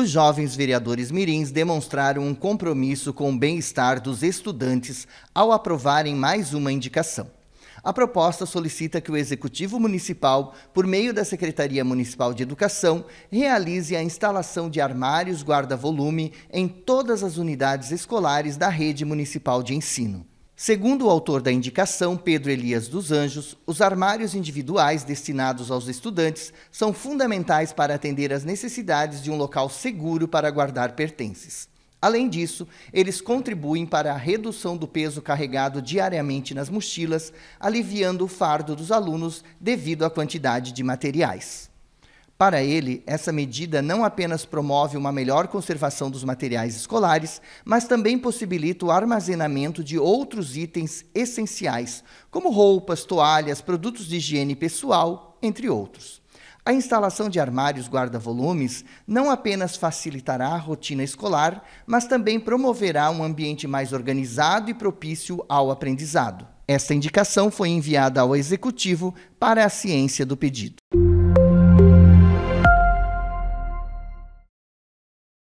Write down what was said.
os jovens vereadores mirins demonstraram um compromisso com o bem-estar dos estudantes ao aprovarem mais uma indicação. A proposta solicita que o Executivo Municipal, por meio da Secretaria Municipal de Educação, realize a instalação de armários guarda-volume em todas as unidades escolares da rede municipal de ensino. Segundo o autor da indicação, Pedro Elias dos Anjos, os armários individuais destinados aos estudantes são fundamentais para atender às necessidades de um local seguro para guardar pertences. Além disso, eles contribuem para a redução do peso carregado diariamente nas mochilas, aliviando o fardo dos alunos devido à quantidade de materiais. Para ele, essa medida não apenas promove uma melhor conservação dos materiais escolares, mas também possibilita o armazenamento de outros itens essenciais, como roupas, toalhas, produtos de higiene pessoal, entre outros. A instalação de armários guarda-volumes não apenas facilitará a rotina escolar, mas também promoverá um ambiente mais organizado e propício ao aprendizado. Esta indicação foi enviada ao Executivo para a ciência do pedido.